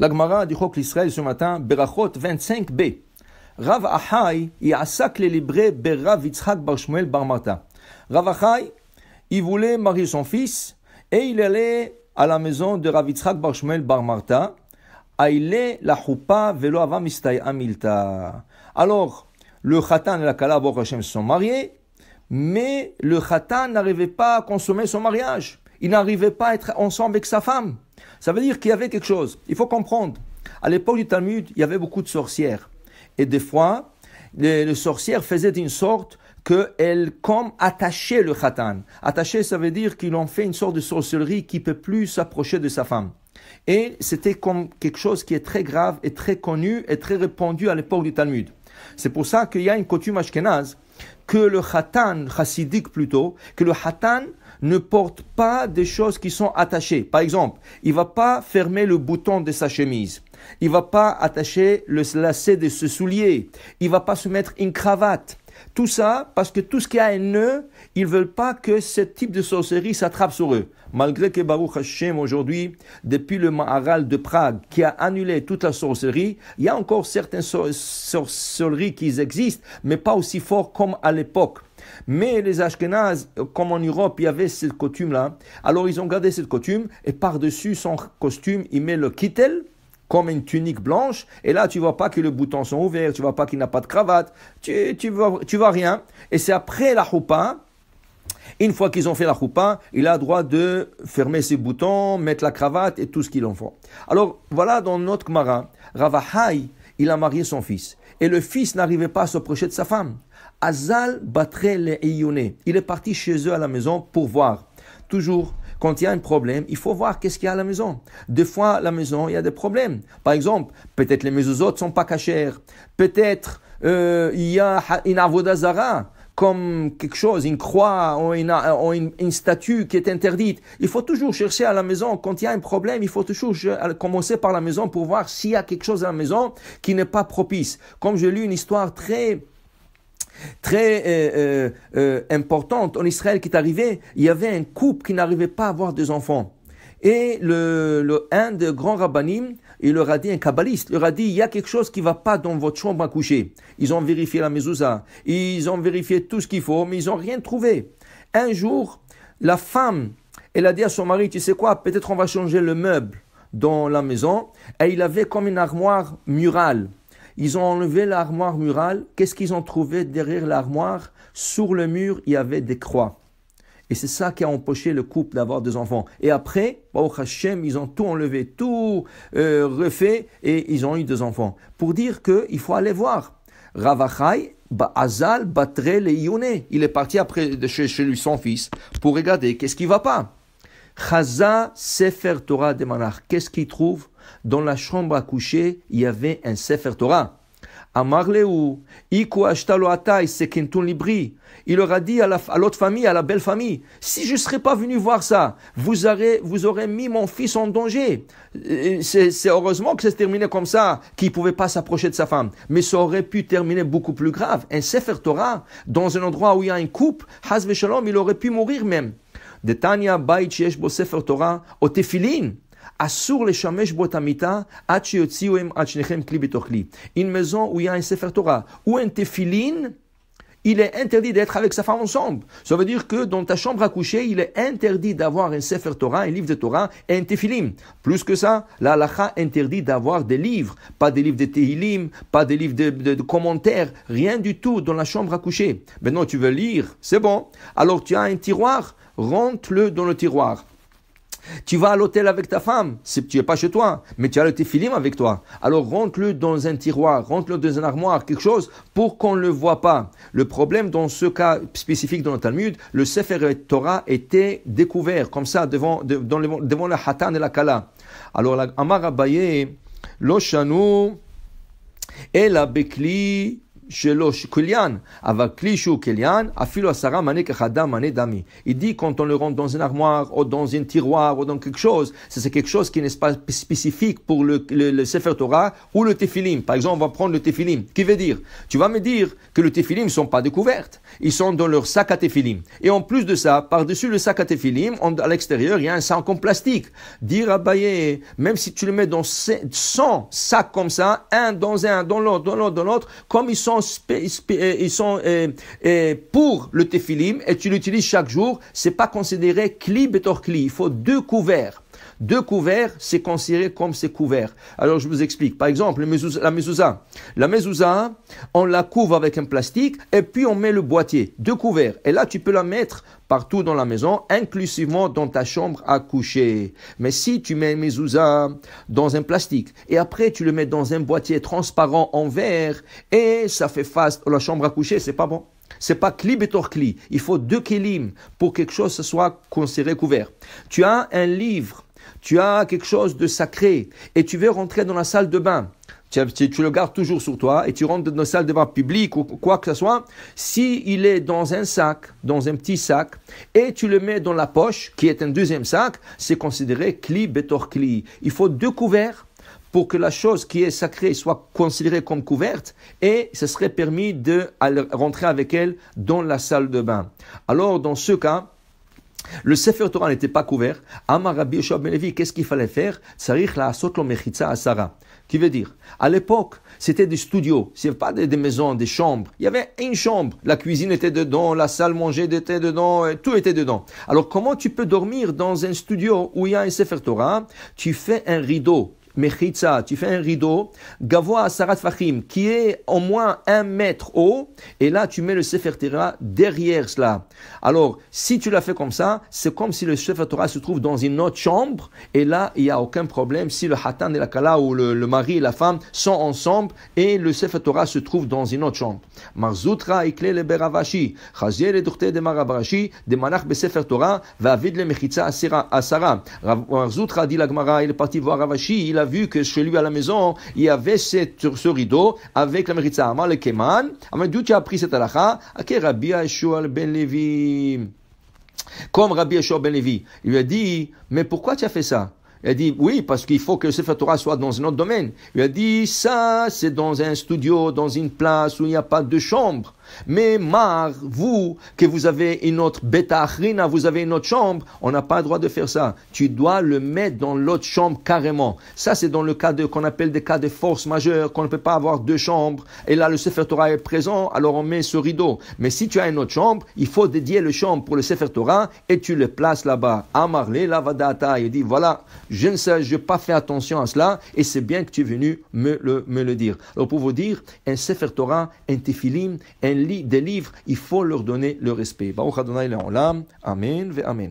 L'Agmara du Chok l'Israël ce matin, Berachot 25b. Rav Achai, il a sacré libré Berav Yitzhak Bar Shmuel Bar Marta. Rav Achai, il voulait marier son fils et il allait à la maison de Rav Yitzhak Bar Shmuel Bar Marta. Aile la choupa velo avam amilta. Alors, le khatan et la kala Hashem sont mariés, mais le khatan n'arrivait pas à consommer son mariage. Il n'arrivait pas à être ensemble avec sa femme. Ça veut dire qu'il y avait quelque chose. Il faut comprendre. À l'époque du Talmud, il y avait beaucoup de sorcières. Et des fois, les, sorcières faisaient une sorte qu'elles, comme, attachaient le khatan. Attacher, ça veut dire qu'ils ont fait une sorte de sorcellerie qui peut plus s'approcher de sa femme. Et c'était comme quelque chose qui est très grave et très connu et très répandu à l'époque du Talmud. C'est pour ça qu'il y a une coutume ashkénaze que le khatan, chassidique plutôt, que le khatan ne porte pas des choses qui sont attachées. Par exemple, il ne va pas fermer le bouton de sa chemise. Il ne va pas attacher le lacet de ce soulier. Il va pas se mettre une cravate. Tout ça parce que tout ce qui a un nœud, ils veulent pas que ce type de sorcellerie s'attrape sur eux. Malgré que Baruch Hashem aujourd'hui, depuis le Maharal de Prague qui a annulé toute la sorcellerie, il y a encore certaines sorcelleries qui existent, mais pas aussi fort comme à l'époque. Mais les Ashkénazes, comme en Europe, il y avait cette coutume-là, alors ils ont gardé cette coutume et par-dessus son costume, il met le kittel comme une tunique blanche, et là tu vois pas que les boutons sont ouverts, tu vois pas qu'il n'a pas de cravate, tu, tu, vois, tu vois rien. Et c'est après la roupa, une fois qu'ils ont fait la roupa, il a le droit de fermer ses boutons, mettre la cravate et tout ce qu'il en faut. Alors voilà dans notre Gemara, Ravahai, il a marié son fils, et le fils n'arrivait pas à s'approcher de sa femme. Azal battrait les Il est parti chez eux à la maison pour voir. Toujours, quand il y a un problème, il faut voir qu'est-ce qu'il y a à la maison. Des fois, à la maison, il y a des problèmes. Par exemple, peut-être les ne sont pas cachées, Peut-être euh, il y a une avodazara comme quelque chose, une croix ou une, statue qui est interdite. Il faut toujours chercher à la maison. Quand il y a un problème, il faut toujours commencer par la maison pour voir s'il y a quelque chose à la maison qui n'est pas propice. Comme j'ai lu une histoire très très euh, euh, euh, importante en Israël qui est arrivé, il y avait un couple qui n'arrivait pas à avoir des enfants. Et le, un des grands rabbinim, il leur a dit, un kabbaliste, leur a dit, il y a quelque chose qui va pas dans votre chambre à coucher. Ils ont vérifié la mezouza, ils ont vérifié tout ce qu'il faut, mais ils n'ont rien trouvé. Un jour, la femme, elle a dit à son mari, tu sais quoi, peut-être on va changer le meuble dans la maison. Et il avait comme une armoire murale. Ils ont enlevé l'armoire murale. Qu'est-ce qu'ils ont trouvé derrière l'armoire Sur le mur, il y avait des croix. Et c'est ça qui a empêché le couple d'avoir des enfants. Et après, au Hachem, ils ont tout enlevé, tout euh, refait, et ils ont eu des enfants. Pour dire qu'il faut aller voir. Ravachai, Azal, les Yone. Il est parti après de chez, lui, son fils, pour regarder qu'est-ce qui ne va pas. Chaza Sefer Torah des Manach. Qu'est-ce qu'il trouve Dans la chambre à coucher, il y avait un Sefer Torah. Libri. Il leur dit à l'autre famille, à la belle famille, si je ne serais pas venu voir ça, vous aurez, mis mon fils en danger. Euh, c'est heureusement que ça c'est terminé comme ça, qu'il ne pouvait pas s'approcher de sa femme. Mais ça aurait pu terminer beaucoup plus grave. Un Sefer Torah, dans un endroit où il y a une coupe, Shalom, il aurait pu mourir même. דתניא, בית שיש בו ספר תורה או תפילין, אסור לשמש בו את המיטה עד שיוציאו הם, עד שניכם כלי בתוך כלי. אין מזון הוא יין ספר תורה, הוא אין תפילין il est interdit d'être avec sa femme ensemble. Ça veut dire que dans ta chambre à coucher, il est interdit d'avoir un Sefer Torah, un livre de Torah et un Tefilim. Plus que ça, la halacha interdit d'avoir des livres, pas des livres de Tehillim, pas des livres de, de, commentaires, rien du tout dans la chambre à coucher. Maintenant, tu veux lire, c'est bon. Alors tu as un tiroir, rentre-le dans le tiroir. Tu vas à l'hôtel avec ta femme, si tu n'es pas chez toi, mais tu as le téfilim avec toi. Alors rentre-le dans un tiroir, rentre-le dans une armoire, quelque chose, pour qu'on ne le voit pas. Le problème dans ce cas spécifique dans le Talmud, le Sefer Torah était découvert, comme ça, devant, le, la Hatan et la Kala. Alors la Amar Abaye, et la Bekli, il dit quand on le rentre dans une armoire ou dans un tiroir ou dans quelque chose, c'est quelque chose qui n'est pas spécifique pour le, le, Sefer Torah ou le Tefilim. Par exemple, on va prendre le Tefilim. Qui veut dire Tu vas me dire que le Tefilim ne sont pas découvertes. Ils sont dans leur sac à Tefilim. Et en plus de ça, par-dessus le sac à Tefilim, à l'extérieur, il y a un sac en plastique. Dire à même si tu le mets dans 100 sacs comme ça, un dans un, dans l'autre, dans l'autre, dans l'autre, comme ils sont euh, ils sont euh, euh, pour le téfilim et tu l'utilises chaque jour, c'est pas considéré kli betor kli. Il faut deux couverts. Deux couverts, c'est considéré comme c'est couvert. Alors je vous explique. Par exemple, la mezouza. La mezouza, on la couvre avec un plastique et puis on met le boîtier. Deux couverts. Et là, tu peux la mettre partout dans la maison, inclusivement dans ta chambre à coucher. Mais si tu mets une mezouza dans un plastique et après tu le mets dans un boîtier transparent en verre et ça fait face à la chambre à coucher, c'est pas bon. C'est pas cli et cli. Il faut deux kelim pour que quelque chose soit considéré couvert. Tu as un livre tu as quelque chose de sacré et tu veux rentrer dans la salle de bain. Tu, le gardes toujours sur toi et tu rentres dans la salle de bain publique ou quoi que ce soit, si est dans un sac, dans un petit sac, et tu le mets dans la poche, qui est un deuxième sac, c'est considéré Kli betor Kli Il faut deux couverts pour que la chose qui est sacrée soit considérée comme couverte et ce serait permis de rentrer avec elle dans la salle de bain. Alors, dans ce cas, le Sefer Torah n'était pas couvert. Amar Rabbi ben qu'est-ce qu'il fallait faire la lo Qui veut dire, à l'époque, c'était des studios, n'était pas des, maisons, des chambres. Il y avait une chambre, la cuisine était dedans, la salle manger était dedans, tout était dedans. Alors comment tu peux dormir dans un studio où il y a un Sefer Torah Tu fais un rideau Mechitza, tu fais un rideau, Gavoa Sarat Fachim, qui est au moins un mètre haut, et là tu mets le Sefer Torah derrière cela. Alors, si tu l'as fait comme ça, c'est comme si le Sefer Torah se trouve dans une autre chambre, et là il n'y a aucun problème si le Hatan et la Kala ou le, mari et la femme sont ensemble, et le Sefer Torah se trouve dans une autre chambre. Marzoutra ikle le Beravashi, Chazier et Dorte de Maravashi, de Manach be Sefer Torah, va vide le Mechitza à Sarah. dit la Gemara, il est parti voir Ravashi, il a vu que chez lui à la maison, il y avait cette, ce rideau avec la merit amal le Keman. d'où tu as pris cette halakha Rabbi Yeshua ben Levi. Comme Rabbi Yeshua ben Levi. Il lui a dit, mais pourquoi tu as fait ça il a dit, oui, parce qu'il faut que ce Torah soit dans un autre domaine. Il a dit, ça, c'est dans un studio, dans une place où il n'y a pas de chambre. Mais Mar, vous, que vous avez une autre bêta vous avez une autre chambre, on n'a pas le droit de faire ça. Tu dois le mettre dans l'autre chambre carrément. Ça, c'est dans le cas de, qu'on appelle des cas de force majeure, qu'on ne peut pas avoir deux chambres. Et là, le Sefer Torah est présent, alors on met ce rideau. Mais si tu as une autre chambre, il faut dédier le chambre pour le Sefer Torah et tu le places là-bas. Amarle, lavadata. Il dit, voilà, je ne sais, je n'ai pas fait attention à cela et c'est bien que tu es venu me le, me le dire. Alors, pour vous dire, un Sefer Torah, un Tefilim, un des livres, il faut leur donner le respect. Baruch Adonai Amen, ve Amen.